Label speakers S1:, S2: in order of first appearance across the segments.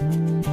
S1: Thank you.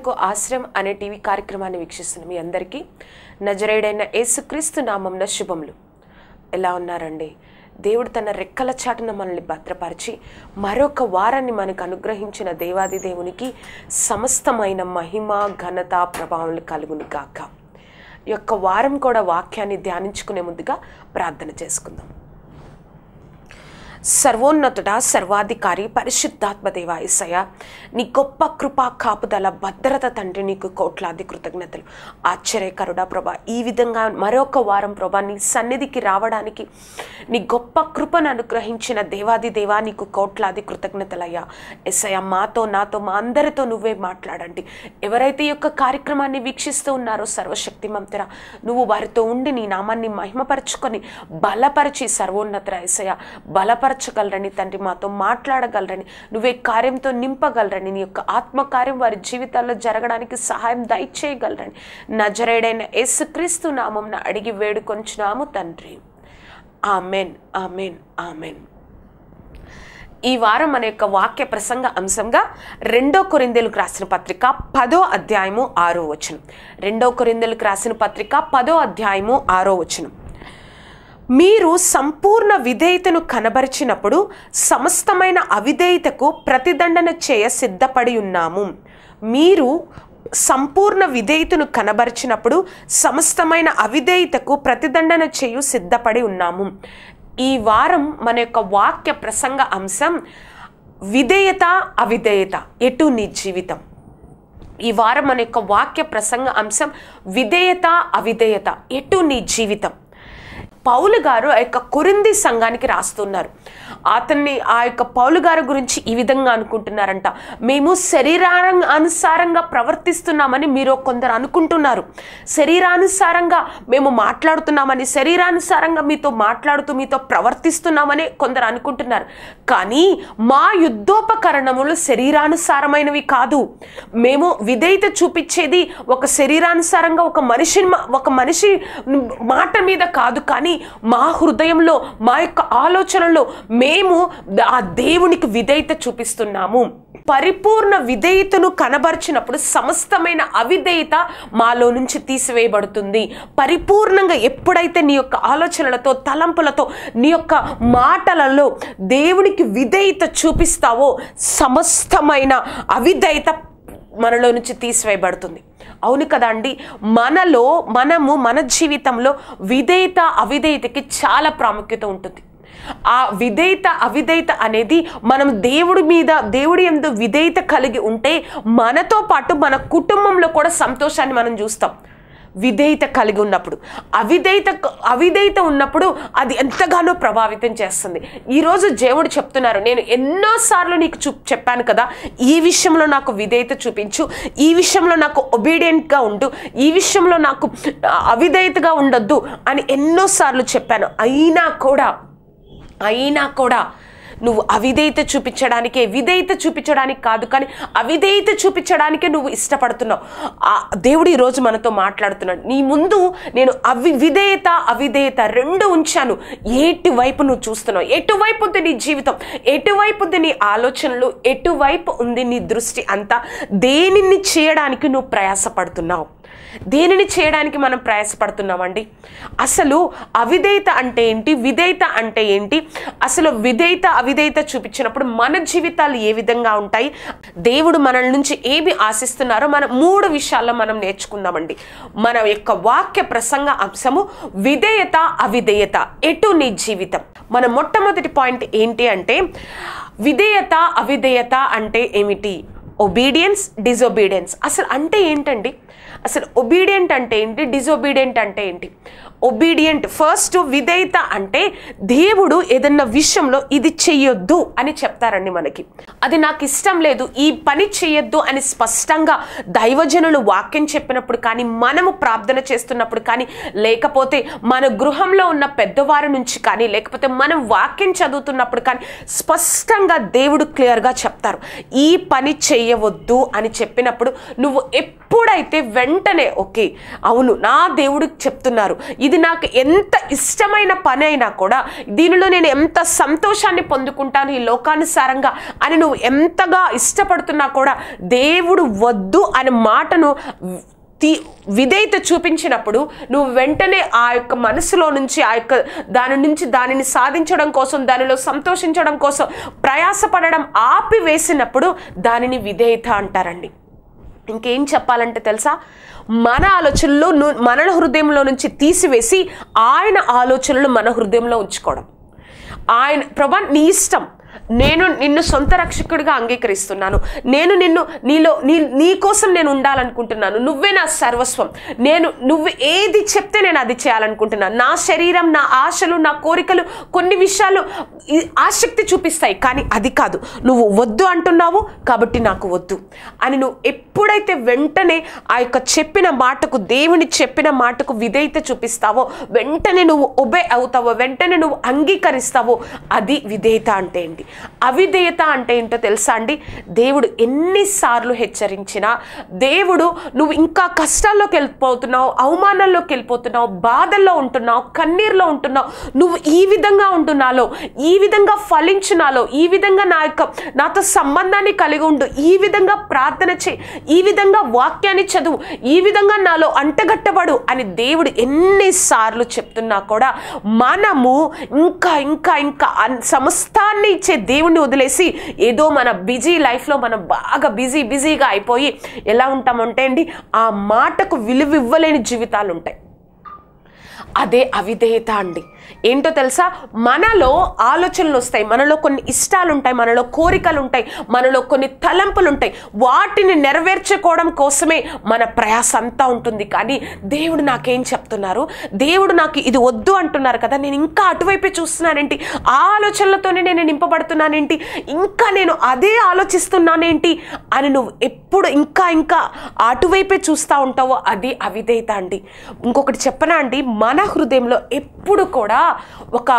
S2: ప్రార్థనకు ఆశ్రయం అనే టీవీ కార్యక్రమాన్ని వీక్షిస్తున్న మీ అందరికీ నజరేడైన యేసుక్రీస్తు నామంన శుభములు ఎలా ఉన్నారండి దేవుడు తన రెక్కల చాటున మనల్ని భద్రపరిచి మరొక వారాన్ని మనకు అనుగ్రహించిన దేవాది దేవునికి సమస్తమైన మహిమ ఘనత ప్రభావం కలుగుని కాక యొక్క వారం కూడా వాక్యాన్ని ధ్యానించుకునే ముందుగా ప్రార్థన చేసుకుందాం సర్వోన్నతుడ సర్వాధికారి పరిశుద్ధాత్మదేవ ఏసయ్య నీ గొప్ప కృపా కాపుదల భద్రత తండ్రి నీకు కోట్లాది కృతజ్ఞతలు ఆశ్చర్యకరుడా ప్రభా ఈ విధంగా మరొక వారం ప్రభా నీ సన్నిధికి రావడానికి నీ గొప్ప కృపను అనుగ్రహించిన దేవాది దేవా నీకు కోట్లాది కృతజ్ఞతలయ్యా ఎస్ఐ మాతో నాతో మా అందరితో నువ్వే మాట్లాడండి ఎవరైతే ఈ యొక్క కార్యక్రమాన్ని వీక్షిస్తూ ఉన్నారో సర్వశక్తి మంతర నువ్వు వారితో ఉండి నీ నామాన్ని మహిమపరచుకొని బలపరిచి సర్వోన్నత ఎస్ఐ బలపర బలపరచగలరని తండ్రి మాతో మాట్లాడగలరని నువ్వే కార్యంతో నింపగలరని నీ యొక్క ఆత్మకార్యం వారి జీవితాల్లో జరగడానికి సహాయం దయచేయగలరని నజరేడైన యేసుక్రీస్తు నామం అడిగి వేడుకొంచున్నాము తండ్రి ఆమెన్ ఆమెన్ ఆమెన్ ఈ వారం మన యొక్క వాక్య ప్రసంగ అంశంగా రెండో కొరిందెలకు రాసిన పత్రిక పదో అధ్యాయము ఆరో వచనం రెండో కొరిందెలకు రాసిన పత్రిక పదో అధ్యాయము ఆరో వచనం మీరు సంపూర్ణ విధేయతను కనబరిచినప్పుడు సమస్తమైన అవిధేయతకు ప్రతిదండన చేయ సిద్ధపడి ఉన్నాము మీరు సంపూర్ణ విధేయతను కనబరిచినప్పుడు సమస్తమైన అవిధేయతకు ప్రతిదండన చేయు సిద్ధపడి ఉన్నాము ఈ వారం మన యొక్క వాక్య ప్రసంగ అంశం విధేయత అవిధేయత ఎటు నీ జీవితం ఈ వారం మన యొక్క వాక్య ప్రసంగ అంశం విధేయత అవిధేయత ఎటు నీ జీవితం పౌలు గారు ఆ యొక్క కొరింది సంఘానికి రాస్తున్నారు అతన్ని ఆ యొక్క పౌలు గారి గురించి ఈ విధంగా అనుకుంటున్నారంట మేము శరీరాన అనుసారంగా ప్రవర్తిస్తున్నామని మీరు కొందరు అనుకుంటున్నారు శరీరానుసారంగా మేము మాట్లాడుతున్నామని శరీరానుసారంగా మీతో మాట్లాడుతూ మీతో ప్రవర్తిస్తున్నామని కొందరు అనుకుంటున్నారు కానీ మా యుద్ధోపకరణములు శరీరానుసారమైనవి కాదు మేము విధేయత చూపించేది ఒక శరీరానుసారంగా ఒక మనిషి ఒక మనిషి మాట మీద కాదు కానీ కానీ మా హృదయంలో మా యొక్క ఆలోచనలో మేము ఆ దేవునికి విధేయత చూపిస్తున్నాము పరిపూర్ణ విధేయతను కనబరిచినప్పుడు సమస్తమైన అవిధేయత మాలో నుంచి తీసివేయబడుతుంది పరిపూర్ణంగా ఎప్పుడైతే నీ యొక్క ఆలోచనలతో తలంపులతో నీ యొక్క మాటలలో దేవునికి విధేయత చూపిస్తావో సమస్తమైన అవిధేయత మనలో నుంచి తీసివేయబడుతుంది అవును కదా అండి మనలో మనము మన జీవితంలో విధేయత అవిధేయతకి చాలా ప్రాముఖ్యత ఉంటుంది ఆ విధేయత అవిధేయత అనేది మనం దేవుడి మీద దేవుడి ఎందు విధేయత కలిగి ఉంటే మనతో పాటు మన కుటుంబంలో కూడా సంతోషాన్ని మనం చూస్తాం విధేయత కలిగి ఉన్నప్పుడు అవిధేయత అవిధేయత ఉన్నప్పుడు అది ఎంతగానో ప్రభావితం చేస్తుంది ఈరోజు దేవుడు చెప్తున్నారు నేను ఎన్నోసార్లు నీకు చూ చెప్పాను కదా ఈ విషయంలో నాకు విధేయత చూపించు ఈ విషయంలో నాకు ఒబీడియంట్గా ఉండు ఈ విషయంలో నాకు అవిధేయతగా ఉండొద్దు అని ఎన్నోసార్లు చెప్పాను అయినా కూడా అయినా కూడా నువ్వు అవిధేయత చూపించడానికే విధేయత చూపించడానికి కాదు కానీ అవిధేయత చూపించడానికే నువ్వు ఇష్టపడుతున్నావు దేవుడు ఈరోజు మనతో మాట్లాడుతున్నాడు నీ ముందు నేను అవి విధేయత అవిధేయత రెండు ఉంచాను ఎటువైపు నువ్వు చూస్తున్నావు ఎటువైపు ఉంది నీ జీవితం ఎటువైపు ఉంది నీ ఆలోచనలు ఎటువైపు ఉంది నీ దృష్టి అంతా దేనిని చేయడానికి నువ్వు ప్రయాసపడుతున్నావు దేనిని చేయడానికి మనం ప్రయాసపడుతున్నామండి అసలు అవిధేయత అంటే ఏంటి విధేయత అంటే ఏంటి అసలు విధేయత అవి అవిధేయత చూపించినప్పుడు మన జీవితాలు ఏ విధంగా ఉంటాయి దేవుడు మనల్ నుంచి ఏమి ఆశిస్తున్నారో మన మూడు విషయాల్లో మనం నేర్చుకుందామండి మన యొక్క వాక్య ప్రసంగ అంశము విధేయత అవిధేయత ఎటు నీ జీవితం మన మొట్టమొదటి పాయింట్ ఏంటి అంటే విధేయత అవిధేయత అంటే ఏమిటి ఒబీడియన్స్ డిజోబీడియన్స్ అసలు అంటే ఏంటండి అసలు ఒబీడియంట్ అంటే ఏంటి డిజోబీడియంట్ అంటే ఏంటి ఒబీడియంట్ ఫస్ట్ విధేయత అంటే దేవుడు ఏదన్నా విషయంలో ఇది చెయ్యొద్దు అని చెప్తారండి మనకి అది నాకు ఇష్టం లేదు ఈ పని చెయ్యొద్దు అని స్పష్టంగా దైవజనులు వాక్యం చెప్పినప్పుడు కానీ మనము ప్రార్థన చేస్తున్నప్పుడు కానీ లేకపోతే మన గృహంలో ఉన్న పెద్దవారి నుంచి కానీ లేకపోతే మనం వాక్యం చదువుతున్నప్పుడు కానీ స్పష్టంగా దేవుడు క్లియర్గా చెప్తారు ఈ పని చేయవద్దు అని చెప్పినప్పుడు నువ్వు ఎప్పుడైతే వెంటనే ఓకే అవును నా దేవుడు చెప్తున్నారు ఇది నాకు ఎంత ఇష్టమైన పని అయినా కూడా దీనిలో నేను ఎంత సంతోషాన్ని పొందుకుంటాను ఈ లోకానుసారంగా అని నువ్వు ఎంతగా ఇష్టపడుతున్నా కూడా దేవుడు వద్దు అనే మాటను తీ విధేయత చూపించినప్పుడు నువ్వు వెంటనే ఆ యొక్క మనసులో నుంచి ఆ యొక్క దాని నుంచి దానిని సాధించడం కోసం దానిలో సంతోషించడం కోసం ప్రయాసపడడం ఆపివేసినప్పుడు దానిని విధేయత అంటారండి ఇంకేం చెప్పాలంటే తెలుసా మన ఆలోచనలు మన హృదయంలో నుంచి తీసివేసి ఆయన ఆలోచనలు మన హృదయంలో ఉంచుకోవడం ఆయన ప్రభా నీ ఇష్టం నేను నిన్ను సొంత రక్షకుడిగా అంగీకరిస్తున్నాను నేను నిన్ను నీలో నీ నీ కోసం నేను ఉండాలనుకుంటున్నాను నువ్వే నా సర్వస్వం నేను నువ్వు ఏది చెప్తే నేను అది చేయాలనుకుంటున్నాను నా శరీరం నా ఆశలు నా కోరికలు కొన్ని విషయాలు ఆసక్తి చూపిస్తాయి కానీ అది కాదు నువ్వు వద్దు అంటున్నావు కాబట్టి నాకు వద్దు అని నువ్వు ఎప్పుడైతే వెంటనే ఆ యొక్క చెప్పిన మాటకు దేవుని చెప్పిన మాటకు విధేయత చూపిస్తావో వెంటనే నువ్వు ఒబే అవుతావో వెంటనే నువ్వు అంగీకరిస్తావో అది విధేయత అంటే ఏంటి జరిగింది అవిధేయత అంటే ఏంటో తెలుసా అండి దేవుడు ఎన్నిసార్లు హెచ్చరించినా దేవుడు నువ్వు ఇంకా కష్టాల్లోకి వెళ్ళిపోతున్నావు అవమానాల్లోకి వెళ్ళిపోతున్నావు బాధల్లో ఉంటున్నావు కన్నీరులో ఉంటున్నావు నువ్వు ఈ విధంగా ఉంటున్నాలో ఈ విధంగా ఫలించున్నాలో ఈ విధంగా నా యొక్క నాతో సంబంధాన్ని కలిగి ఉండు ఈ విధంగా ప్రార్థన చేయి ఈ విధంగా వాక్యాన్ని చదువు ఈ విధంగా నాలో అంటగట్టబడు అని దేవుడు ఎన్నిసార్లు చెప్తున్నా కూడా మనము ఇంకా ఇంకా ఇంకా సమస్తాన్ని వచ్చే దేవుణ్ణి వదిలేసి ఏదో మన బిజీ లైఫ్లో మనం బాగా బిజీ బిజీగా అయిపోయి ఎలా ఉంటామంటే అండి ఆ మాటకు విలువ ఇవ్వలేని జీవితాలు ఉంటాయి అదే అవిధేయత అండి ఏంటో తెలుసా మనలో ఆలోచనలు వస్తాయి మనలో కొన్ని ఇష్టాలు ఉంటాయి మనలో కోరికలు ఉంటాయి మనలో కొన్ని తలంపులు ఉంటాయి వాటిని నెరవేర్చుకోవడం కోసమే మన ప్రయాసం అంతా ఉంటుంది కానీ దేవుడు నాకేం చెప్తున్నారు దేవుడు నాకు ఇది వద్దు అంటున్నారు కదా నేను ఇంకా అటువైపే చూస్తున్నానేంటి ఆలోచనలతోనే నేను నింపబడుతున్నానేంటి ఇంకా నేను అదే ఆలోచిస్తున్నానేంటి అని నువ్వు ఎప్పుడు ఇంకా ఇంకా అటువైపే చూస్తూ ఉంటావో అది అవిధేత అండి ఇంకొకటి చెప్పనా అండి మన హృదయంలో ఎప్పుడు కూడా కూడా ఒక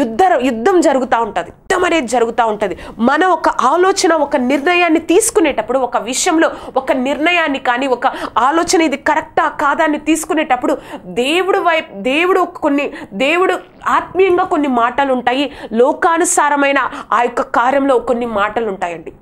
S2: యుద్ధ యుద్ధం జరుగుతూ ఉంటుంది యుద్ధం అనేది జరుగుతూ ఉంటుంది మన ఒక ఆలోచన ఒక నిర్ణయాన్ని తీసుకునేటప్పుడు ఒక విషయంలో ఒక నిర్ణయాన్ని కానీ ఒక ఆలోచన ఇది కరెక్టా కాదా అని తీసుకునేటప్పుడు దేవుడు వైపు దేవుడు కొన్ని దేవుడు ఆత్మీయంగా కొన్ని మాటలు ఉంటాయి లోకానుసారమైన ఆ యొక్క కార్యంలో కొన్ని మాటలు ఉంటాయండి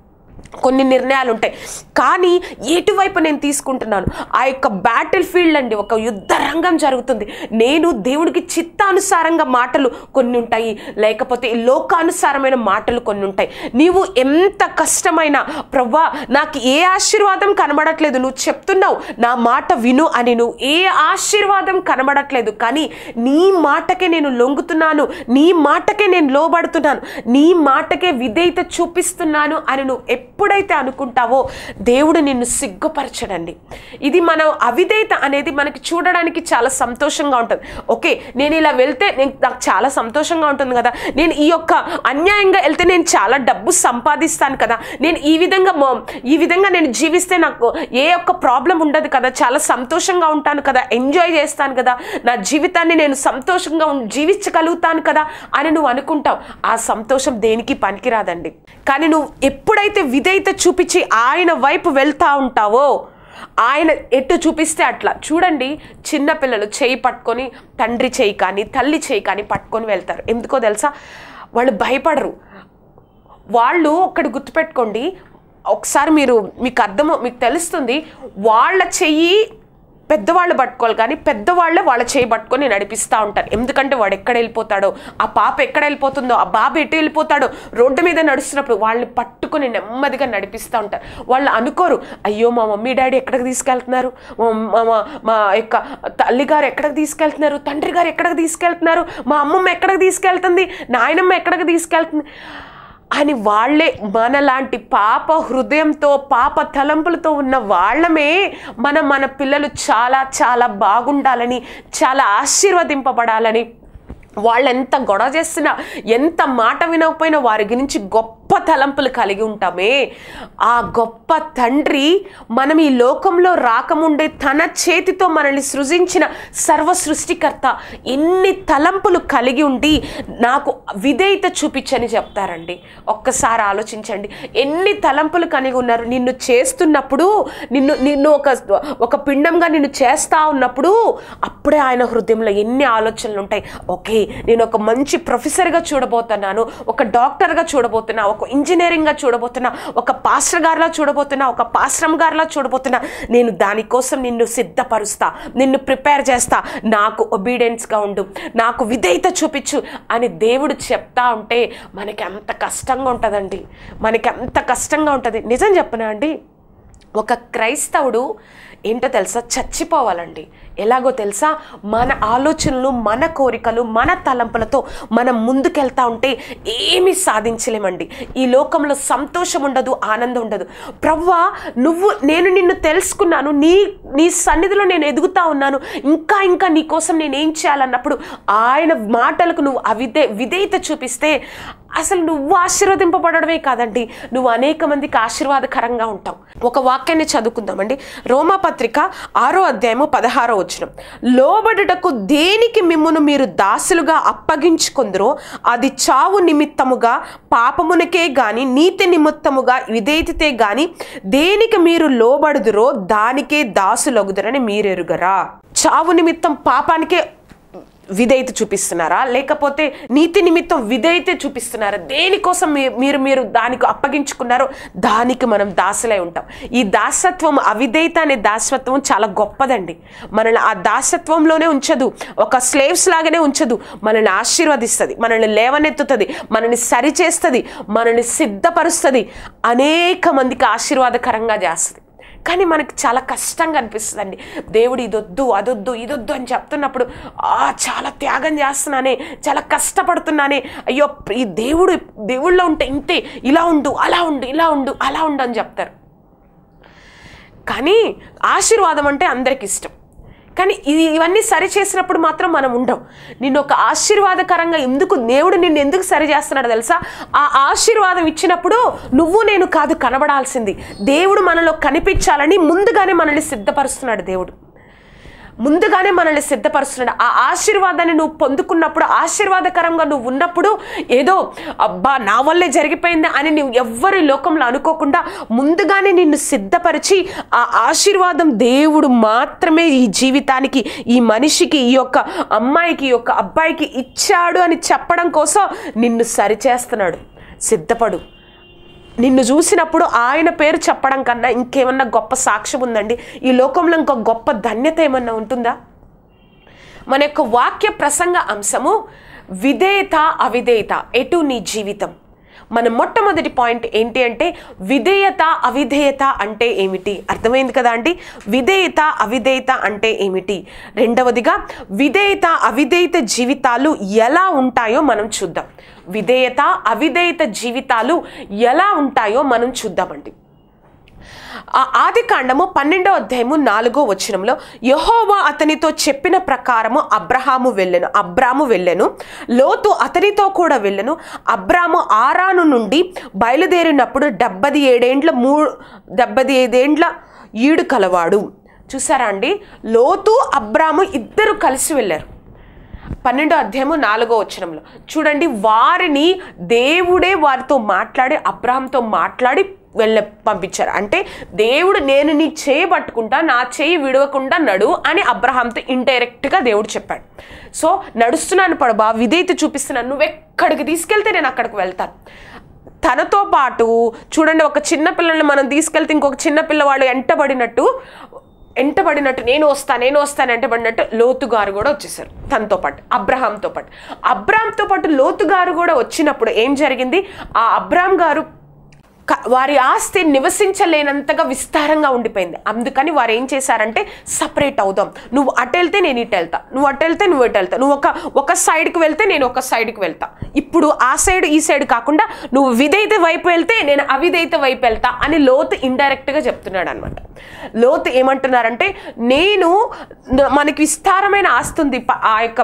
S2: కొన్ని నిర్ణయాలు ఉంటాయి కానీ ఎటువైపు నేను తీసుకుంటున్నాను ఆ యొక్క బ్యాటిల్ ఫీల్డ్ అండి ఒక యుద్ధ రంగం జరుగుతుంది నేను దేవుడికి చిత్తానుసారంగా మాటలు కొన్ని ఉంటాయి లేకపోతే లోకానుసారమైన మాటలు కొన్ని ఉంటాయి నీవు ఎంత కష్టమైన ప్రవ్వా నాకు ఏ ఆశీర్వాదం కనబడట్లేదు నువ్వు చెప్తున్నావు నా మాట విను అని నువ్వు ఏ ఆశీర్వాదం కనబడట్లేదు కానీ నీ మాటకే నేను లొంగుతున్నాను నీ మాటకే నేను లోబడుతున్నాను నీ మాటకే విధేయత చూపిస్తున్నాను అని నువ్వు ఎప్పుడైతే అనుకుంటావో దేవుడు నిన్ను సిగ్గుపరచడండి ఇది మనం అవిధేయత అనేది మనకి చూడడానికి చాలా సంతోషంగా ఉంటుంది ఓకే నేను ఇలా వెళ్తే నేను నాకు చాలా సంతోషంగా ఉంటుంది కదా నేను ఈ యొక్క అన్యాయంగా వెళ్తే నేను చాలా డబ్బు సంపాదిస్తాను కదా నేను ఈ విధంగా ఈ విధంగా నేను జీవిస్తే నాకు ఏ ఒక్క ప్రాబ్లం ఉండదు కదా చాలా సంతోషంగా ఉంటాను కదా ఎంజాయ్ చేస్తాను కదా నా జీవితాన్ని నేను సంతోషంగా జీవించగలుగుతాను కదా అని నువ్వు అనుకుంటావు ఆ సంతోషం దేనికి పనికిరాదండి కానీ నువ్వు ఎప్పుడైతే ఏదైతే చూపించి ఆయన వైపు వెళ్తూ ఉంటావో ఆయన ఎటు చూపిస్తే అట్లా చూడండి చిన్నపిల్లలు చేయి పట్టుకొని తండ్రి చేయి కానీ తల్లి చేయి కానీ పట్టుకొని వెళ్తారు ఎందుకో తెలుసా వాళ్ళు భయపడరు వాళ్ళు ఒక్కడ గుర్తుపెట్టుకోండి ఒకసారి మీరు మీకు అర్థమో మీకు తెలుస్తుంది వాళ్ళ చెయ్యి పెద్దవాళ్ళు పట్టుకోవాలి కానీ పెద్దవాళ్ళే వాళ్ళ చేయి పట్టుకొని నడిపిస్తూ ఉంటారు ఎందుకంటే వాడు ఎక్కడ వెళ్ళిపోతాడో ఆ పాప ఎక్కడ వెళ్ళిపోతుందో ఆ బాబు ఎటు వెళ్ళిపోతాడో రోడ్డు మీద నడుస్తున్నప్పుడు వాళ్ళని పట్టుకొని నెమ్మదిగా నడిపిస్తూ ఉంటారు వాళ్ళు అనుకోరు అయ్యో మా మమ్మీ డాడీ ఎక్కడికి తీసుకెళ్తున్నారు మా యొక్క తల్లి గారు ఎక్కడికి తీసుకెళ్తున్నారు తండ్రి గారు ఎక్కడికి తీసుకెళ్తున్నారు మా అమ్మమ్మ ఎక్కడికి తీసుకెళ్తుంది నాయనమ్మ ఎక్కడికి తీసుకెళ్తుంది అని వాళ్ళే మనలాంటి పాప హృదయంతో పాప తలంపులతో ఉన్న వాళ్ళమే మనం మన పిల్లలు చాలా చాలా బాగుండాలని చాలా ఆశీర్వదింపబడాలని వాళ్ళు ఎంత గొడవ చేసినా ఎంత మాట వినకపోయినా వారి గురించి గొప్ప తలంపులు కలిగి ఉంటామే ఆ గొప్ప తండ్రి మనం ఈ లోకంలో రాకముండే తన చేతితో మనల్ని సృజించిన సర్వ సృష్టికర్త ఎన్ని తలంపులు కలిగి ఉండి నాకు విధేయత చూపించని చెప్తారండి ఒక్కసారి ఆలోచించండి ఎన్ని తలంపులు కలిగి ఉన్నారు నిన్ను చేస్తున్నప్పుడు నిన్ను నిన్ను ఒక ఒక పిండంగా నిన్ను చేస్తా ఉన్నప్పుడు అప్పుడే ఆయన హృదయంలో ఎన్ని ఆలోచనలు ఉంటాయి ఓకే నేను ఒక మంచి ప్రొఫెసర్గా చూడబోతున్నాను ఒక డాక్టర్గా చూడబోతున్నా ఒక ఇంజనీరింగ్గా చూడబోతున్నా ఒక పాస్టర్ గారిలా చూడబోతున్నా ఒక పాశ్రం గారిలా చూడబోతున్నా నేను దానికోసం నిన్ను సిద్ధపరుస్తా నిన్ను ప్రిపేర్ చేస్తా నాకు ఒబీడియన్స్గా ఉండు నాకు విధేయత చూపించు అని దేవుడు చెప్తా ఉంటే మనకి ఎంత కష్టంగా ఉంటుందండి మనకి ఎంత కష్టంగా ఉంటుంది నిజం చెప్పనా అండి ఒక క్రైస్తవుడు ఏంటో తెలుసా చచ్చిపోవాలండి ఎలాగో తెలుసా మన ఆలోచనలు మన కోరికలు మన తలంపులతో మనం ముందుకెళ్తా ఉంటే ఏమీ సాధించలేమండి ఈ లోకంలో సంతోషం ఉండదు ఆనందం ఉండదు ప్రవ్వా నువ్వు నేను నిన్ను తెలుసుకున్నాను నీ నీ సన్నిధిలో నేను ఎదుగుతా ఉన్నాను ఇంకా ఇంకా నీ కోసం నేను ఏం చేయాలన్నప్పుడు ఆయన మాటలకు నువ్వు అవిధే విధేయత చూపిస్తే అసలు నువ్వు ఆశీర్వదింపబడమే కాదండి నువ్వు అనేక మందికి ఆశీర్వాదకరంగా ఉంటావు ఒక వాక్యాన్ని చదువుకుందామండి రోమాపత్రిక ఆరో అధ్యాయము పదహారో వచనం లోబడుటకు దేనికి మిమ్మును మీరు దాసులుగా అప్పగించుకుందరో అది చావు నిమిత్తముగా పాపమునకే గాని నీతి నిమిత్తముగా విధేతితే గాని దేనికి మీరు లోబడుదురో దానికే దాసులగుదరని మీరెరుగరా చావు నిమిత్తం పాపానికే విధేయత చూపిస్తున్నారా లేకపోతే నీతి నిమిత్తం విధేయత చూపిస్తున్నారా దేనికోసం మీరు మీరు దానికి అప్పగించుకున్నారో దానికి మనం దాసులై ఉంటాం ఈ దాసత్వం అవిధేయత అనే దాసత్వం చాలా గొప్పదండి మనల్ని ఆ దాసత్వంలోనే ఉంచదు ఒక స్లేవ్స్ లాగానే ఉంచదు మనల్ని ఆశీర్వదిస్తుంది మనల్ని లేవనెత్తుతుంది మనల్ని సరిచేస్తుంది మనల్ని సిద్ధపరుస్తుంది అనేక మందికి ఆశీర్వాదకరంగా చేస్తుంది కానీ మనకు చాలా కష్టంగా అనిపిస్తుందండి దేవుడు ఇదొద్దు అదొద్దు ఇదొద్దు అని చెప్తున్నప్పుడు ఆ చాలా త్యాగం చేస్తున్నానే చాలా కష్టపడుతున్నానే అయ్యో ఈ దేవుడు దేవుళ్ళో ఉంటే ఇంతే ఇలా ఉండు అలా ఉండు ఇలా ఉండు అలా ఉండు అని చెప్తారు కానీ ఆశీర్వాదం అంటే అందరికి ఇష్టం కానీ ఇది ఇవన్నీ సరి చేసినప్పుడు మాత్రం మనం ఉండం నిన్ను ఒక ఆశీర్వాదకరంగా ఎందుకు దేవుడు నిన్ను ఎందుకు సరి చేస్తున్నాడు తెలుసా ఆ ఆశీర్వాదం ఇచ్చినప్పుడు నువ్వు నేను కాదు కనబడాల్సింది దేవుడు మనలో కనిపించాలని ముందుగానే మనల్ని సిద్ధపరుస్తున్నాడు దేవుడు ముందుగానే మనల్ని సిద్ధపరుస్తున్నాడు ఆ ఆశీర్వాదాన్ని నువ్వు పొందుకున్నప్పుడు ఆశీర్వాదకరంగా నువ్వు ఉన్నప్పుడు ఏదో అబ్బా నా వల్లే జరిగిపోయింది అని నువ్వు ఎవ్వరి లోకంలో అనుకోకుండా ముందుగానే నిన్ను సిద్ధపరిచి ఆ ఆశీర్వాదం దేవుడు మాత్రమే ఈ జీవితానికి ఈ మనిషికి ఈ యొక్క అమ్మాయికి ఈ యొక్క అబ్బాయికి ఇచ్చాడు అని చెప్పడం కోసం నిన్ను సరిచేస్తున్నాడు సిద్ధపడు నిన్ను చూసినప్పుడు ఆయన పేరు చెప్పడం కన్నా ఇంకేమన్నా గొప్ప సాక్ష్యం ఉందండి ఈ లోకంలో ఇంకో గొప్ప ధన్యత ఏమన్నా ఉంటుందా మన యొక్క వాక్య ప్రసంగ అంశము విధేయత అవిధేయత ఎటు నీ జీవితం మన మొట్టమొదటి పాయింట్ ఏంటి అంటే విధేయత అవిధేయత అంటే ఏమిటి అర్థమైంది కదా అండి విధేయత అవిధేయత అంటే ఏమిటి రెండవదిగా విధేయత అవిధేయత జీవితాలు ఎలా ఉంటాయో మనం చూద్దాం విధేయత అవిధేయత జీవితాలు ఎలా ఉంటాయో మనం చూద్దామండి ఆది కాండము పన్నెండో అధ్యాయము నాలుగో వచనంలో యహోవా అతనితో చెప్పిన ప్రకారము అబ్రహాము వెళ్ళను అబ్రాము వెళ్ళెను లోతు అతనితో కూడా వెళ్ళను అబ్రాము ఆరాను నుండి బయలుదేరినప్పుడు డెబ్బది ఏడేండ్ల మూ డెబ్బది ఐదేండ్ల ఈడు కలవాడు చూసారా అండి లోతు అబ్రాము ఇద్దరు కలిసి వెళ్ళారు పన్నెండో అధ్యాయము నాలుగో వచనంలో చూడండి వారిని దేవుడే వారితో మాట్లాడి అబ్రాహంతో మాట్లాడి వెళ్ళ పంపించారు అంటే దేవుడు నేను నీ చేయి పట్టుకుంటా నా చేయి విడవకుండా నడు అని అబ్రహాంతో ఇండైరెక్ట్గా దేవుడు చెప్పాడు సో నడుస్తున్నాను పడబా విధేయత చూపిస్తున్నాను నువ్వు ఎక్కడికి తీసుకెళ్తే నేను అక్కడికి వెళ్తాను తనతో పాటు చూడండి ఒక చిన్న పిల్లల్ని మనం తీసుకెళ్తే ఇంకొక చిన్న పిల్లవాడు ఎంటబడినట్టు ఎంటబడినట్టు నేను వస్తాను నేను వస్తాను ఎంటబడినట్టు లోతు గారు కూడా వచ్చేసారు తనతో పాటు అబ్రహాంతో పాటు అబ్రహాంతో పాటు లోతు గారు కూడా వచ్చినప్పుడు ఏం జరిగింది ఆ అబ్రహాం గారు వారి ఆస్తి నివసించలేనంతగా విస్తారంగా ఉండిపోయింది అందుకని వారు ఏం చేశారంటే సపరేట్ అవుదాం నువ్వు అటు వెళ్తే నేను ఇటు వెళ్తా నువ్వు అటు వెళ్తే నువ్వు ఇటు వెళ్తా నువ్వు ఒక ఒక సైడ్కి వెళ్తే నేను ఒక సైడ్కి వెళ్తా ఇప్పుడు ఆ సైడ్ ఈ సైడ్ కాకుండా నువ్వు విధైత వైపు వెళ్తే నేను అవిధైతే వైపు వెళ్తా అని లోతు ఇండైరెక్ట్గా చెప్తున్నాడు అనమాట లోతు ఏమంటున్నారంటే నేను మనకి విస్తారమైన ఆస్తి ఉంది ఆ యొక్క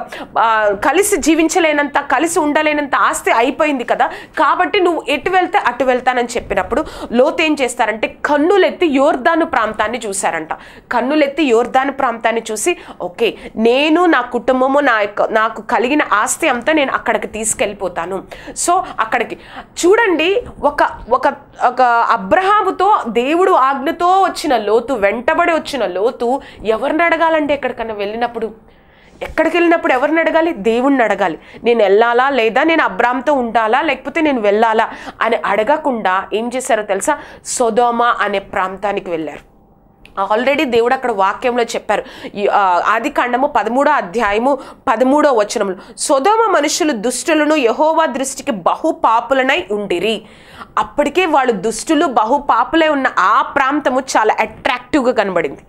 S2: కలిసి జీవించలేనంత కలిసి ఉండలేనంత ఆస్తి అయిపోయింది కదా కాబట్టి నువ్వు ఎటు వెళ్తే అటు వెళ్తానని చెప్పినప్పుడు లోతు ఏం చేస్తారంటే కన్నులెత్తి యోర్దాను ప్రాంతాన్ని చూశారంట కన్నులెత్తి యోర్దాను ప్రాంతాన్ని చూసి ఓకే నేను నా కుటుంబము నా నాకు కలిగిన ఆస్తి అంతా నేను అక్కడికి తీసుకెళ్ళి వెళ్ళిపోతాను సో అక్కడికి చూడండి ఒక ఒక ఒక అబ్రహాముతో దేవుడు ఆజ్ఞతో వచ్చిన లోతు వెంటబడి వచ్చిన లోతు ఎవరిని అడగాలంటే ఎక్కడికన్నా వెళ్ళినప్పుడు ఎక్కడికి వెళ్ళినప్పుడు ఎవరిని అడగాలి దేవుణ్ణి అడగాలి నేను వెళ్ళాలా లేదా నేను అబ్రామ్తో ఉండాలా లేకపోతే నేను వెళ్ళాలా అని అడగకుండా ఏం చేశారో తెలుసా సొదోమా అనే ప్రాంతానికి వెళ్ళారు ఆల్రెడీ దేవుడు అక్కడ వాక్యంలో చెప్పారు ఆది కాండము పదమూడో అధ్యాయము పదమూడో వచనములు సుధోమ మనుషులు దుష్టులను యహోవా దృష్టికి బహు పాపులనై ఉండిరి అప్పటికే వాళ్ళు దుష్టులు బహు పాపులై ఉన్న ఆ ప్రాంతము చాలా అట్రాక్టివ్గా కనబడింది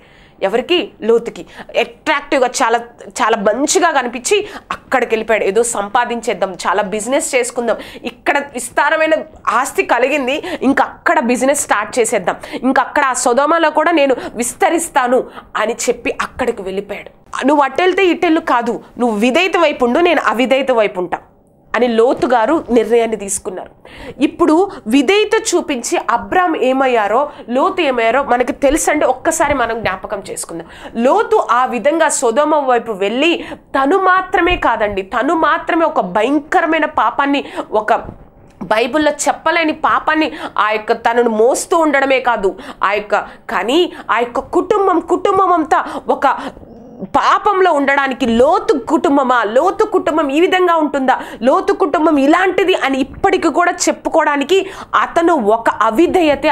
S2: ఎవరికి లోతుకి అట్రాక్టివ్గా చాలా చాలా మంచిగా కనిపించి అక్కడికి వెళ్ళిపోయాడు ఏదో సంపాదించేద్దాం చాలా బిజినెస్ చేసుకుందాం ఇక్కడ విస్తారమైన ఆస్తి కలిగింది ఇంకక్కడ అక్కడ బిజినెస్ స్టార్ట్ చేసేద్దాం ఇంకక్కడ అక్కడ ఆ సొదమలో కూడా నేను విస్తరిస్తాను అని చెప్పి అక్కడికి వెళ్ళిపోయాడు నువ్వు అట్టెళ్తే ఇటెళ్ళు కాదు నువ్వు విధేయత వైపు ఉండు నేను అవిధేయత వైపు ఉంటా అని లోతు గారు నిర్ణయాన్ని తీసుకున్నారు ఇప్పుడు విధేయత చూపించి అబ్రామ్ ఏమయ్యారో లోతు ఏమయ్యారో మనకి తెలుసండి ఒక్కసారి మనం జ్ఞాపకం చేసుకుందాం లోతు ఆ విధంగా సొదోమ వైపు వెళ్ళి తను మాత్రమే కాదండి తను మాత్రమే ఒక భయంకరమైన పాపాన్ని ఒక బైబిల్లో చెప్పలేని పాపాన్ని ఆ యొక్క తనను మోస్తూ ఉండడమే కాదు ఆ యొక్క కానీ ఆ యొక్క కుటుంబం కుటుంబం అంతా ఒక పాపంలో ఉండడానికి లోతు కుటుంబమా లోతు కుటుంబం ఈ విధంగా ఉంటుందా లోతు కుటుంబం ఇలాంటిది అని ఇప్పటికి కూడా చెప్పుకోవడానికి అతను ఒక అవిధేయత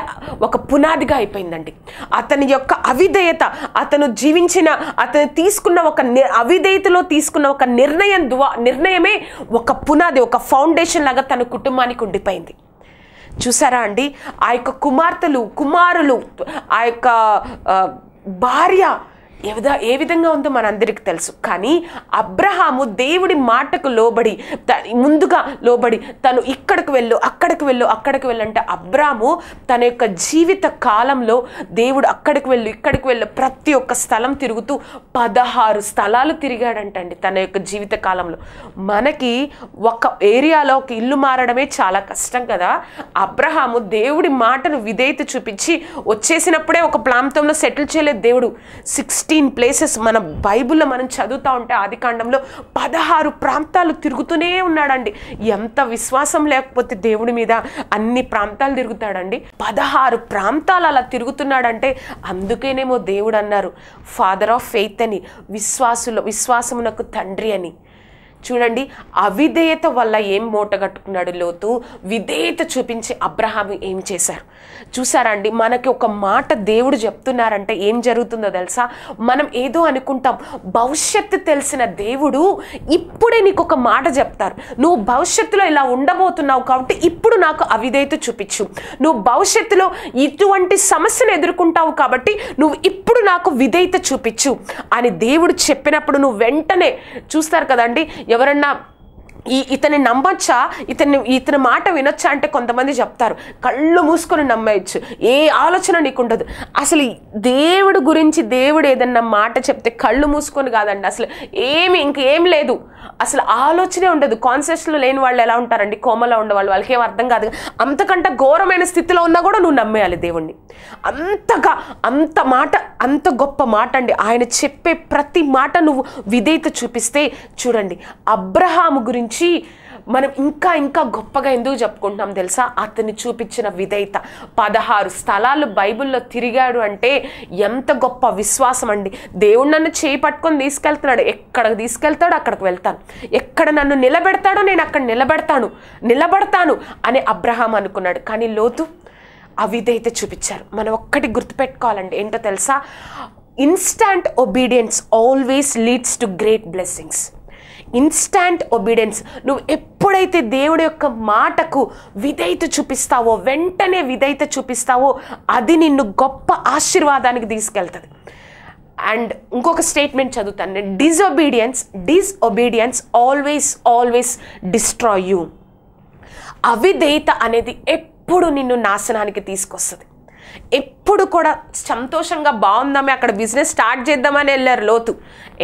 S2: ఒక పునాదిగా అయిపోయిందండి అతని యొక్క అవిధేయత అతను జీవించిన అతను తీసుకున్న ఒక అవిధేయతలో తీసుకున్న ఒక నిర్ణయం ద్వా నిర్ణయమే ఒక పునాది ఒక ఫౌండేషన్ లాగా తన కుటుంబానికి ఉండిపోయింది చూసారా అండి ఆ యొక్క కుమార్తెలు కుమారులు ఆ యొక్క భార్య ఏ ఏ విధంగా ఉందో మనందరికీ తెలుసు కానీ అబ్రహాము దేవుడి మాటకు లోబడి ముందుగా లోబడి తను ఇక్కడికి వెళ్ళు అక్కడికి వెళ్ళు అక్కడికి వెళ్ళంటే అబ్రాహము తన యొక్క జీవిత కాలంలో దేవుడు అక్కడికి వెళ్ళు ఇక్కడికి వెళ్ళు ప్రతి ఒక్క స్థలం తిరుగుతూ పదహారు స్థలాలు తిరిగాడంటండి తన యొక్క జీవిత కాలంలో మనకి ఒక ఏరియాలో ఒక ఇల్లు మారడమే చాలా కష్టం కదా అబ్రహాము దేవుడి మాటను విధేయత చూపించి వచ్చేసినప్పుడే ఒక ప్రాంతంలో సెటిల్ చేయలేదు దేవుడు సిక్స్ సిక్స్టీన్ ప్లేసెస్ మన బైబిల్లో మనం చదువుతూ ఉంటే ఆది కాండంలో పదహారు ప్రాంతాలు తిరుగుతూనే ఉన్నాడండి ఎంత విశ్వాసం లేకపోతే దేవుడి మీద అన్ని ప్రాంతాలు తిరుగుతాడండి పదహారు ప్రాంతాలు అలా తిరుగుతున్నాడంటే అందుకేనేమో దేవుడు అన్నారు ఫాదర్ ఆఫ్ ఫెయిత్ అని విశ్వాసుల విశ్వాసమునకు తండ్రి అని చూడండి అవిధేయత వల్ల ఏం మూట కట్టుకున్నాడు లోతు విధేయత చూపించి అబ్రహాం ఏం చేశారు చూసారా అండి మనకి ఒక మాట దేవుడు చెప్తున్నారంటే ఏం జరుగుతుందో తెలుసా మనం ఏదో అనుకుంటాం భవిష్యత్తు తెలిసిన దేవుడు ఇప్పుడే నీకు ఒక మాట చెప్తారు నువ్వు భవిష్యత్తులో ఇలా ఉండబోతున్నావు కాబట్టి ఇప్పుడు నాకు అవిధేయత చూపించు నువ్వు భవిష్యత్తులో ఇటువంటి సమస్యను ఎదుర్కొంటావు కాబట్టి నువ్వు ఇప్పుడు నాకు విధేయత చూపించు అని దేవుడు చెప్పినప్పుడు నువ్వు వెంటనే చూస్తారు కదండి ఎవరన్నా ఈ ఇతని నమ్మొచ్చా ఇతని ఇతని మాట వినొచ్చా అంటే కొంతమంది చెప్తారు కళ్ళు మూసుకొని నమ్మేయచ్చు ఏ ఆలోచన నీకు ఉండదు అసలు దేవుడు గురించి దేవుడు ఏదన్నా మాట చెప్తే కళ్ళు మూసుకొని కాదండి అసలు ఏమి ఇంకేం లేదు అసలు ఆలోచనే ఉండదు కాన్సెప్ట్లో లేని వాళ్ళు ఎలా ఉంటారండి కోమలో ఉండేవాళ్ళు వాళ్ళకి ఏం అర్థం కాదు అంతకంటే ఘోరమైన స్థితిలో ఉన్నా కూడా నువ్వు నమ్మేయాలి దేవుణ్ణి అంతగా అంత మాట అంత గొప్ప మాట అండి ఆయన చెప్పే ప్రతి మాట నువ్వు విధేయత చూపిస్తే చూడండి అబ్రహాము గురించి గురించి మనం ఇంకా ఇంకా గొప్పగా ఎందుకు చెప్పుకుంటున్నాం తెలుసా అతన్ని చూపించిన విధేయత పదహారు స్థలాలు బైబిల్లో తిరిగాడు అంటే ఎంత గొప్ప విశ్వాసం అండి దేవుడు నన్ను చేయి పట్టుకొని తీసుకెళ్తున్నాడు ఎక్కడికి తీసుకెళ్తాడో అక్కడికి వెళ్తాను ఎక్కడ నన్ను నిలబెడతాడో నేను అక్కడ నిలబెడతాను నిలబడతాను అని అబ్రహాం అనుకున్నాడు కానీ లోతు అవిధేయత చూపించారు మనం ఒక్కటి గుర్తుపెట్టుకోవాలండి ఏంటో తెలుసా instant obedience always leads to great blessings instant obedience నువ్వు ఎప్పుడైతే దేవుడి యొక్క మాటకు విధేయత చూపిస్తావో వెంటనే విధేయత చూపిస్తావో అది నిన్ను గొప్ప ఆశీర్వాదానికి తీసుకెళ్తుంది అండ్ ఇంకొక స్టేట్మెంట్ చదువుతాను disobedience disobedience always always destroy you అవిధేయత అనేది ఎప్పుడు నిన్ను నాశనానికి తీసుకొస్తుంది ఎప్పుడు కూడా సంతోషంగా బాగుందామే అక్కడ బిజినెస్ స్టార్ట్ చేద్దామని వెళ్ళారు లోతు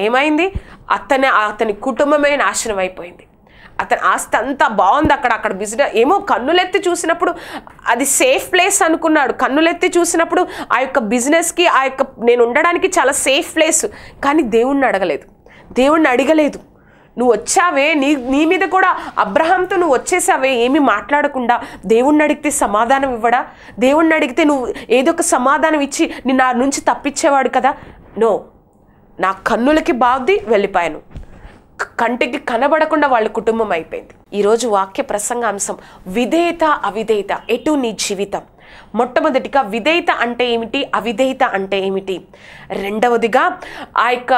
S2: ఏమైంది అతని అతని కుటుంబమే నాశనం అయిపోయింది అతని ఆస్తి అంతా బాగుంది అక్కడ అక్కడ బిజినెస్ ఏమో కన్నులెత్తి చూసినప్పుడు అది సేఫ్ ప్లేస్ అనుకున్నాడు కన్నులెత్తి చూసినప్పుడు ఆ యొక్క బిజినెస్కి ఆ యొక్క నేను ఉండడానికి చాలా సేఫ్ ప్లేస్ కానీ దేవుణ్ణి అడగలేదు దేవుణ్ణి అడగలేదు నువ్వు వచ్చావే నీ నీ మీద కూడా అబ్రహాంతో నువ్వు వచ్చేసావే ఏమీ మాట్లాడకుండా దేవుణ్ణి అడిగితే సమాధానం ఇవ్వడా దేవుణ్ణి అడిగితే నువ్వు ఏదో ఒక సమాధానం ఇచ్చి నిన్ను నా నుంచి తప్పించేవాడు కదా నో నా కన్నులకి బాగుది వెళ్ళిపోయాను కంటికి కనబడకుండా వాళ్ళ కుటుంబం అయిపోయింది ఈరోజు వాక్య ప్రసంగాంశం విధేయత అవిధేయత ఎటు నీ జీవితం మొట్టమొదటిగా విధేయత అంటే ఏమిటి అవిధేయత అంటే ఏమిటి రెండవదిగా ఆ యొక్క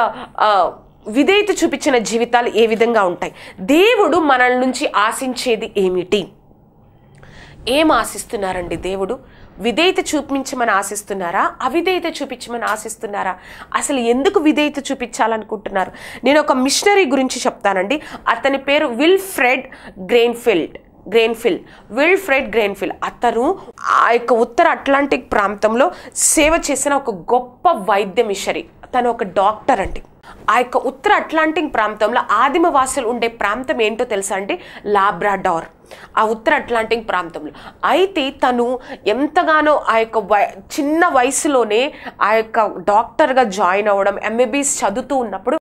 S2: విధేయత చూపించిన జీవితాలు ఏ విధంగా ఉంటాయి దేవుడు మనల్ నుంచి ఆశించేది ఏమిటి ఏం ఆశిస్తున్నారండి దేవుడు విధేయత చూపించమని ఆశిస్తున్నారా అవిధేయత చూపించమని ఆశిస్తున్నారా అసలు ఎందుకు విధేయత చూపించాలనుకుంటున్నారు నేను ఒక మిషనరీ గురించి చెప్తానండి అతని పేరు Wilfred Grenfell Grenfell Fred Grenfell అతను ఆ యొక్క ఉత్తర అట్లాంటిక్ ప్రాంతంలో సేవ చేసిన ఒక గొప్ప వైద్య మిషనరీ తను ఒక డాక్టర్ అండి ఆ యొక్క ఉత్తర అట్లాంటిక్ ప్రాంతంలో ఆదిమవాసులు ఉండే ప్రాంతం ఏంటో తెలుసా అండి లాబ్రాడార్ ఆ ఉత్తర అట్లాంటిక్ ప్రాంతంలో అయితే తను ఎంతగానో ఆ యొక్క చిన్న వయసులోనే ఆ యొక్క డాక్టర్గా జాయిన్ అవ్వడం ఎంబీబీఎస్ చదువుతూ ఉన్నప్పుడు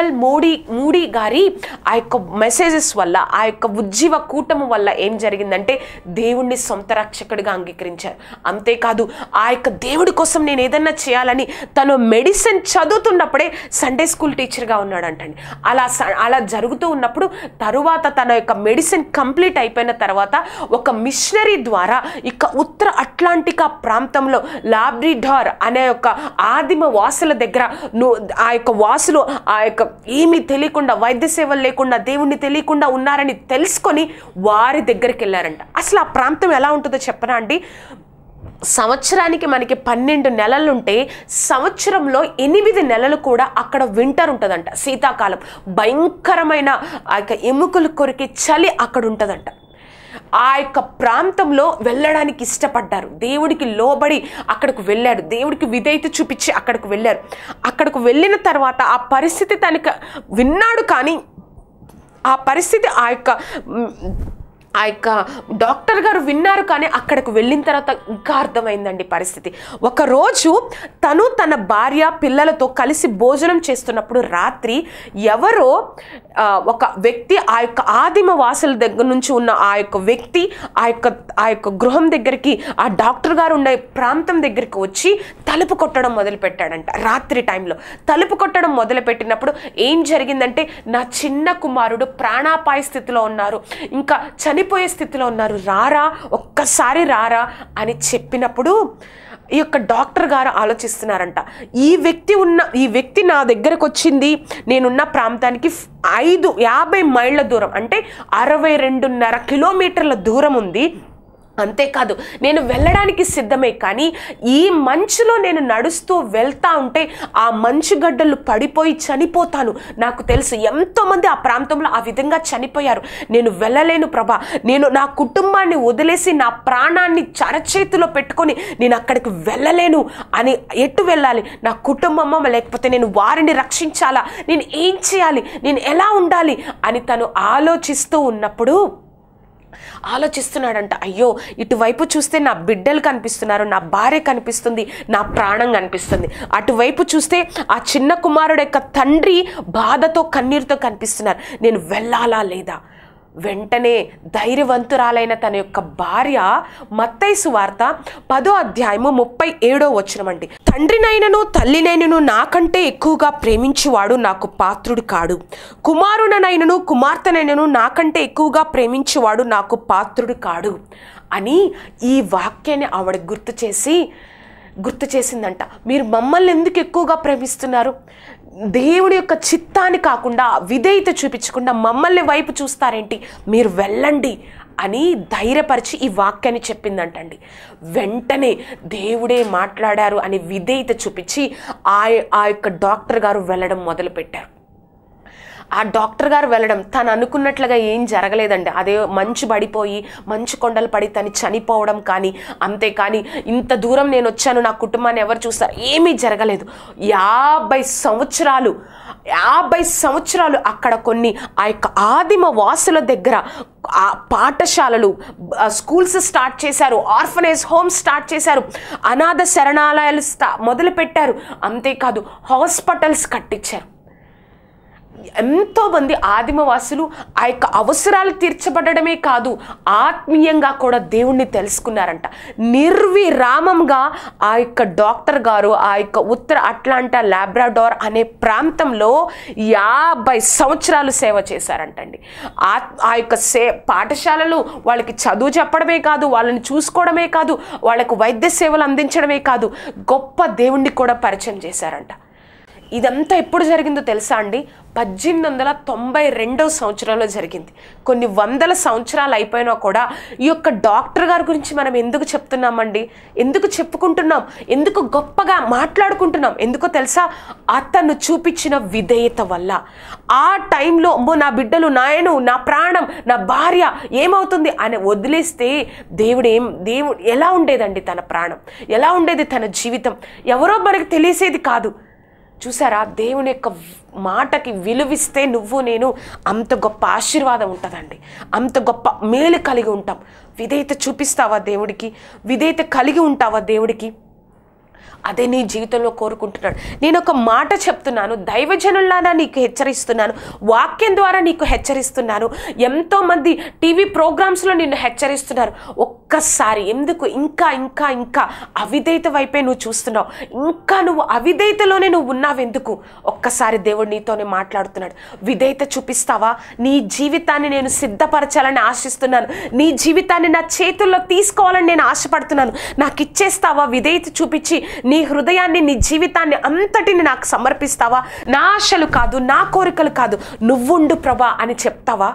S2: ఎల్ మోడీ మోడీ గారి ఆ యొక్క మెసేజెస్ వల్ల ఆ యొక్క ఉజ్జీవ కూటమి వల్ల ఏం జరిగిందంటే దేవుణ్ణి సొంత రక్షకుడిగా అంగీకరించారు అంతేకాదు ఆ యొక్క దేవుడి కోసం నేను ఏదన్నా చేయాలని తను మెడిసిన్ చదువుతున్నప్పుడే సండే స్కూల్ టీచర్గా ఉన్నాడంటండి అలా అలా జరుగుతూ ఉన్నప్పుడు తరువాత తన యొక్క మెడిసిన్ కంప్లీట్ అయిపోయిన తర్వాత ఒక మిషనరీ ద్వారా ఇక ఉత్తర అట్లాంటికా ప్రాంతంలో లాబ్రిడార్ అనే యొక్క ఆదిమ వాసుల దగ్గర ఆ యొక్క వాసులు ఆ యొక్క లైక్ ఏమీ తెలియకుండా వైద్య సేవలు లేకుండా దేవుణ్ణి తెలియకుండా ఉన్నారని తెలుసుకొని వారి దగ్గరికి వెళ్ళారంట అసలు ఆ ప్రాంతం ఎలా ఉంటుందో చెప్పనా అండి సంవత్సరానికి మనకి పన్నెండు నెలలు ఉంటే సంవత్సరంలో ఎనిమిది నెలలు కూడా అక్కడ వింటర్ ఉంటుందంట శీతాకాలం భయంకరమైన ఆ యొక్క ఎముకలు కొరికి చలి అక్కడ ఉంటుందంట ఆ యొక్క ప్రాంతంలో వెళ్ళడానికి ఇష్టపడ్డారు దేవుడికి లోబడి అక్కడికి వెళ్ళారు దేవుడికి విధేయత చూపించి అక్కడికి వెళ్ళారు అక్కడికి వెళ్ళిన తర్వాత ఆ పరిస్థితి తనకు విన్నాడు కానీ ఆ పరిస్థితి ఆ యొక్క ఆ యొక్క డాక్టర్ గారు విన్నారు కానీ అక్కడికి వెళ్ళిన తర్వాత ఇంకా అర్థమైందండి పరిస్థితి ఒకరోజు తను తన భార్య పిల్లలతో కలిసి భోజనం చేస్తున్నప్పుడు రాత్రి ఎవరో ఒక వ్యక్తి ఆ యొక్క ఆదిమ వాసుల దగ్గర నుంచి ఉన్న ఆ యొక్క వ్యక్తి ఆ యొక్క ఆ యొక్క గృహం దగ్గరికి ఆ డాక్టర్ గారు ఉండే ప్రాంతం దగ్గరికి వచ్చి తలుపు కొట్టడం మొదలుపెట్టాడంట రాత్రి టైంలో తలుపు కొట్టడం మొదలుపెట్టినప్పుడు ఏం జరిగిందంటే నా చిన్న కుమారుడు ప్రాణాపాయ స్థితిలో ఉన్నారు ఇంకా చని కుమిలిపోయే స్థితిలో ఉన్నారు రారా ఒక్కసారి రారా అని చెప్పినప్పుడు ఈ యొక్క డాక్టర్ గారు ఆలోచిస్తున్నారంట ఈ వ్యక్తి ఉన్న ఈ వ్యక్తి నా దగ్గరకు వచ్చింది నేనున్న ప్రాంతానికి ఐదు యాభై మైళ్ళ దూరం అంటే అరవై రెండున్నర కిలోమీటర్ల దూరం ఉంది అంతేకాదు నేను వెళ్ళడానికి సిద్ధమే కానీ ఈ మంచులో నేను నడుస్తూ వెళ్తా ఉంటే ఆ మంచు గడ్డలు పడిపోయి చనిపోతాను నాకు తెలుసు ఎంతోమంది ఆ ప్రాంతంలో ఆ విధంగా చనిపోయారు నేను వెళ్ళలేను ప్రభా నేను నా కుటుంబాన్ని వదిలేసి నా ప్రాణాన్ని చరచేతిలో పెట్టుకొని నేను అక్కడికి వెళ్ళలేను అని ఎటు వెళ్ళాలి నా కుటుంబమ్మ లేకపోతే నేను వారిని రక్షించాలా నేను ఏం చేయాలి నేను ఎలా ఉండాలి అని తను ఆలోచిస్తూ ఉన్నప్పుడు ఆలోచిస్తున్నాడంట అయ్యో ఇటువైపు చూస్తే నా బిడ్డలు కనిపిస్తున్నారు నా భార్య కనిపిస్తుంది నా ప్రాణం కనిపిస్తుంది అటువైపు చూస్తే ఆ చిన్న కుమారుడు యొక్క తండ్రి బాధతో కన్నీరుతో కనిపిస్తున్నారు నేను వెళ్ళాలా లేదా వెంటనే ధైర్యవంతురాలైన తన యొక్క భార్య మత్తైసు వార్త పదో అధ్యాయము ముప్పై ఏడో వచ్చినమండి తండ్రినైనను తల్లినైనను నాకంటే ఎక్కువగా ప్రేమించేవాడు నాకు పాత్రుడు కాడు కుమారుడనైనను కుమార్తెనైనను నాకంటే ఎక్కువగా ప్రేమించేవాడు నాకు పాత్రుడు కాడు అని ఈ వాక్యాన్ని ఆవిడ గుర్తు చేసి గుర్తు చేసిందంట మీరు మమ్మల్ని ఎందుకు ఎక్కువగా ప్రేమిస్తున్నారు దేవుడి యొక్క చిత్తాన్ని కాకుండా విధేయత చూపించకుండా మమ్మల్ని వైపు చూస్తారేంటి మీరు వెళ్ళండి అని ధైర్యపరిచి ఈ వాక్యాన్ని చెప్పిందంటండి వెంటనే దేవుడే మాట్లాడారు అని విధేయత చూపించి ఆ ఆ యొక్క డాక్టర్ గారు వెళ్ళడం మొదలుపెట్టారు ఆ డాక్టర్ గారు వెళ్ళడం తను అనుకున్నట్లుగా ఏం జరగలేదండి అదే మంచు పడిపోయి మంచు కొండలు పడి తను చనిపోవడం కానీ కానీ ఇంత దూరం నేను వచ్చాను నా కుటుంబాన్ని ఎవరు చూస్తారు ఏమీ జరగలేదు యాభై సంవత్సరాలు యాభై సంవత్సరాలు అక్కడ కొన్ని ఆ యొక్క ఆదిమ వాసుల దగ్గర పాఠశాలలు స్కూల్స్ స్టార్ట్ చేశారు ఆర్ఫనేజ్ హోమ్స్ స్టార్ట్ చేశారు అనాథ శరణాలయాలు స్టా మొదలుపెట్టారు అంతేకాదు హాస్పిటల్స్ కట్టించారు ఎంతోమంది ఆదిమవాసులు ఆ యొక్క అవసరాలు తీర్చబడమే కాదు ఆత్మీయంగా కూడా దేవుణ్ణి తెలుసుకున్నారంట నిర్విరామంగా ఆ యొక్క డాక్టర్ గారు ఆ యొక్క ఉత్తర అట్లాంటా ల్యాబ్రాడోర్ అనే ప్రాంతంలో యాభై సంవత్సరాలు సేవ చేశారంటండి ఆ యొక్క సే పాఠశాలలు వాళ్ళకి చదువు చెప్పడమే కాదు వాళ్ళని చూసుకోవడమే కాదు వాళ్ళకు వైద్య సేవలు అందించడమే కాదు గొప్ప దేవుణ్ణి కూడా పరిచయం చేశారంట ఇదంతా ఎప్పుడు జరిగిందో తెలుసా అండి పద్దెనిమిది వందల తొంభై రెండవ సంవత్సరంలో జరిగింది కొన్ని వందల సంవత్సరాలు అయిపోయినా కూడా ఈ యొక్క డాక్టర్ గారి గురించి మనం ఎందుకు చెప్తున్నామండి ఎందుకు చెప్పుకుంటున్నాం ఎందుకు గొప్పగా మాట్లాడుకుంటున్నాం ఎందుకో తెలుసా అతను చూపించిన విధేయత వల్ల ఆ టైంలో అమ్మో నా బిడ్డలు నాయను నా ప్రాణం నా భార్య ఏమవుతుంది అని వదిలేస్తే దేవుడు ఏం దేవుడు ఎలా ఉండేదండి తన ప్రాణం ఎలా ఉండేది తన జీవితం ఎవరో మనకు తెలిసేది కాదు చూసారా దేవుని యొక్క మాటకి విలువిస్తే నువ్వు నేను అంత గొప్ప ఆశీర్వాదం ఉంటుందండి అంత గొప్ప మేలు కలిగి ఉంటాం విధేయత చూపిస్తావా దేవుడికి విధేయత కలిగి ఉంటావా దేవుడికి అదే నీ జీవితంలో కోరుకుంటున్నాడు నేను ఒక మాట చెప్తున్నాను దైవజనులారా నీకు హెచ్చరిస్తున్నాను వాక్యం ద్వారా నీకు హెచ్చరిస్తున్నాను ఎంతోమంది టీవీ ప్రోగ్రామ్స్లో నిన్ను హెచ్చరిస్తున్నారు ఒక్కసారి ఎందుకు ఇంకా ఇంకా ఇంకా అవిధేత వైపే నువ్వు చూస్తున్నావు ఇంకా నువ్వు అవిధేయతలోనే నువ్వు ఉన్నావెందుకు ఒక్కసారి దేవుడు నీతోనే మాట్లాడుతున్నాడు విధేయత చూపిస్తావా నీ జీవితాన్ని నేను సిద్ధపరచాలని ఆశిస్తున్నాను నీ జీవితాన్ని నా చేతుల్లో తీసుకోవాలని నేను ఆశపడుతున్నాను నాకు ఇచ్చేస్తావా విధేయత చూపించి నీ హృదయాన్ని నీ జీవితాన్ని అంతటిని నాకు సమర్పిస్తావా నా ఆశలు కాదు నా కోరికలు కాదు నువ్వుండు ప్రభా అని చెప్తావా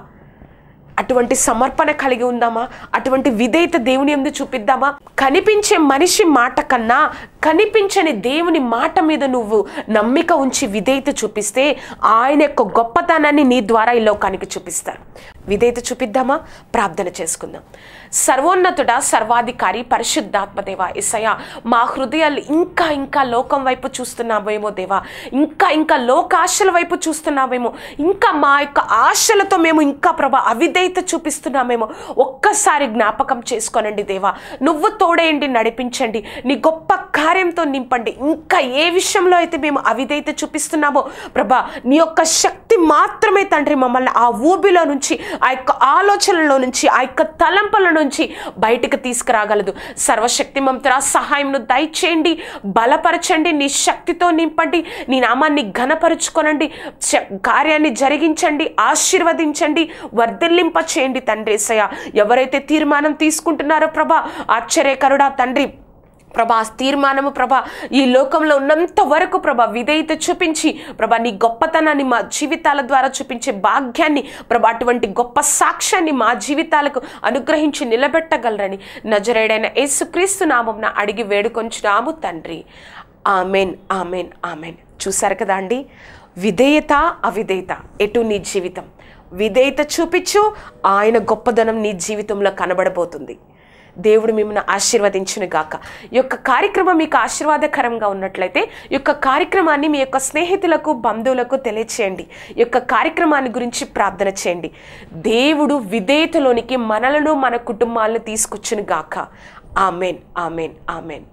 S2: అటువంటి సమర్పణ కలిగి ఉందామా అటువంటి విధేయత దేవుని ఎందు చూపిద్దామా కనిపించే మనిషి మాట కన్నా కనిపించని దేవుని మాట మీద నువ్వు నమ్మిక ఉంచి విధేయత చూపిస్తే ఆయన యొక్క గొప్పతనాన్ని నీ ద్వారా ఈ లోకానికి చూపిస్తారు విధేయత చూపిద్దామా ప్రార్థన చేసుకుందాం సర్వోన్నతుడ సర్వాధికారి పరిశుద్ధాత్మదేవ ఇసయ మా హృదయాలు ఇంకా ఇంకా లోకం వైపు చూస్తున్నావేమో దేవా ఇంకా ఇంకా లోకాశల వైపు చూస్తున్నామేమో ఇంకా మా యొక్క ఆశలతో మేము ఇంకా ప్రభా అవిధేయత చూపిస్తున్నామేమో ఒక్కసారి జ్ఞాపకం చేసుకోనండి దేవా నువ్వు తోడేయండి నడిపించండి నీ గొప్ప కార్యంతో నింపండి ఇంకా ఏ విషయంలో అయితే మేము అవిధేయత చూపిస్తున్నామో ప్రభా నీ యొక్క శక్తి మాత్రమే తండ్రి మమ్మల్ని ఆ ఊబిలో నుంచి ఆ యొక్క ఆలోచనలో నుంచి ఆ యొక్క తలంపుల నుంచి బయటకు తీసుకురాగలదు సర్వశక్తిమంతురా సహాయంను దయచేయండి బలపరచండి నీ శక్తితో నింపండి నీ నామాన్ని ఘనపరుచుకొనండి కార్యాన్ని జరిగించండి ఆశీర్వదించండి వర్ధిల్లింప చేయండి తండ్రి సయ ఎవరైతే తీర్మానం తీసుకుంటున్నారో ప్రభా ఆశ్చర్యకరుడా తండ్రి ప్రభా తీర్మానము ప్రభ ఈ లోకంలో ఉన్నంత వరకు ప్రభ విధేయత చూపించి ప్రభా నీ గొప్పతనాన్ని మా జీవితాల ద్వారా చూపించే భాగ్యాన్ని ప్రభ అటువంటి గొప్ప సాక్ష్యాన్ని మా జీవితాలకు అనుగ్రహించి నిలబెట్టగలరని నజరేడైన యేసుక్రీస్తు నామంన అడిగి రాము తండ్రి ఆమెన్ ఆమెన్ ఆమెన్ చూసారు కదా అండి విధేయత అవిధేయత ఎటు నీ జీవితం విధేయత చూపించు ఆయన గొప్పదనం నీ జీవితంలో కనబడబోతుంది దేవుడు మిమ్మల్ని ఆశీర్వదించును గాక ఈ యొక్క కార్యక్రమం మీకు ఆశీర్వాదకరంగా ఉన్నట్లయితే ఈ యొక్క కార్యక్రమాన్ని మీ యొక్క స్నేహితులకు బంధువులకు తెలియచేయండి ఈ యొక్క కార్యక్రమాన్ని గురించి ప్రార్థన చేయండి దేవుడు విధేయతలోనికి మనలను మన కుటుంబాలను తీసుకొచ్చును గాక ఆమెన్ ఆమెన్ ఆమెన్